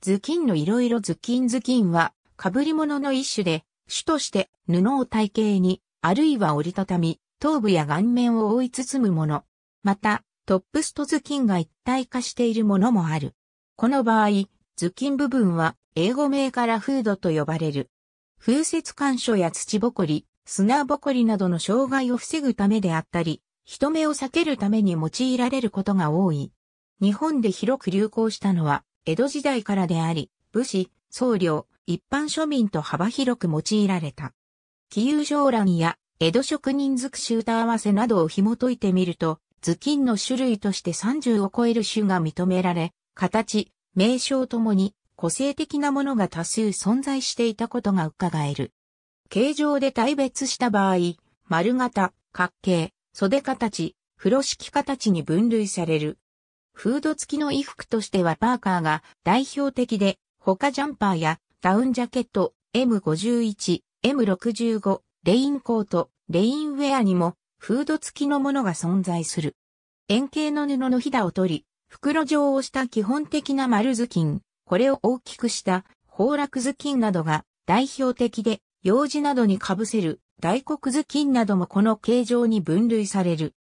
ズキンのいろいろズキンズキンは、被り物の一種で、種として布を体型に、あるいは折りたたみ、頭部や顔面を覆い包むもの。また、トップスと頭巾が一体化しているものもある。この場合、頭巾部分は英語名からフードと呼ばれる。風雪干渉や土ぼこり、砂ぼこりなどの障害を防ぐためであったり、人目を避けるために用いられることが多い。日本で広く流行したのは江戸時代からであり、武士、僧侶、一般庶民と幅広く用いられた。気有上乱や江戸職人尽くし歌合わせなどを紐解いてみると、頭巾の種類として30を超える種が認められ、形、名称ともに個性的なものが多数存在していたことが伺える。形状で大別した場合、丸型、角形、袖形、風呂敷形に分類される。フード付きの衣服としてはパーカーが代表的で、他ジャンパーやダウンジャケット、M51、M65、レインコート、レインウェアにもフード付きのものが存在する。円形の布のひだを取り、袋状をした基本的な丸頭巾、これを大きくした崩落頭巾などが代表的で、用事などに被せる大黒頭巾などもこの形状に分類される。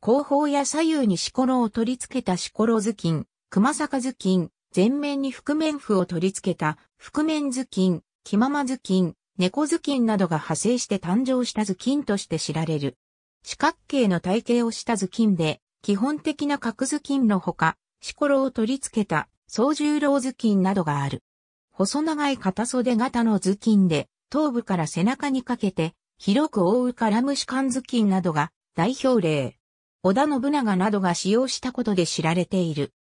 後方や左右にしころを取り付けたしころ頭巾、熊坂頭巾、前面に覆面布を取り付けた覆面頭巾、気まま頭巾、猫頭巾などが派生して誕生した頭巾として知られる。四角形の体型をした頭巾で、基本的な角頭巾のほか、しころを取り付けた総重郎頭巾などがある。細長い片袖型の頭巾で、頭部から背中にかけて、広く覆うカラムシカン頭巾などが代表例。織田信長などが使用したことで知られている。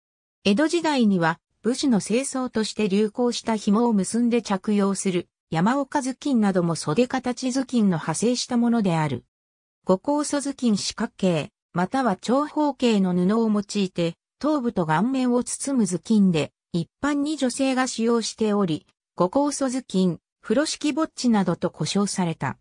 江戸時代には武士の清掃として流行した紐を結んで着用する山岡頭巾なども袖形頭巾の派生したものである。五高素頭巾四角形、または長方形の布を用いて、頭部と顔面を包む頭巾で、一般に女性が使用しており、五高素頭巾、風呂敷ぼっちなどと呼称された。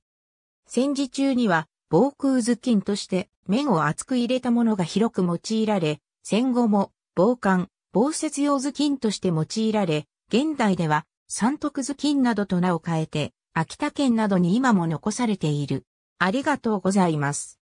戦時中には防空頭巾として面を厚く入れたものが広く用いられ、戦後も防寒、防雪用頭巾として用いられ、現代では三徳頭巾などと名を変えて、秋田県などに今も残されている。ありがとうございます。